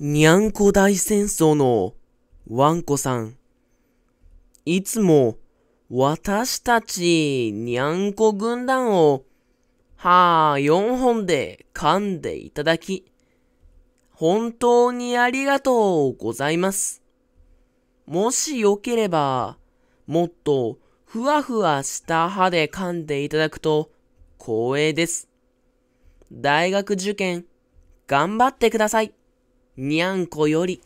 にゃんこ大戦争のわんこさん。いつも私たちにゃんこ軍団を歯4本で噛んでいただき、本当にありがとうございます。もしよければ、もっとふわふわした歯で噛んでいただくと光栄です。大学受験、頑張ってください。にゃんこより。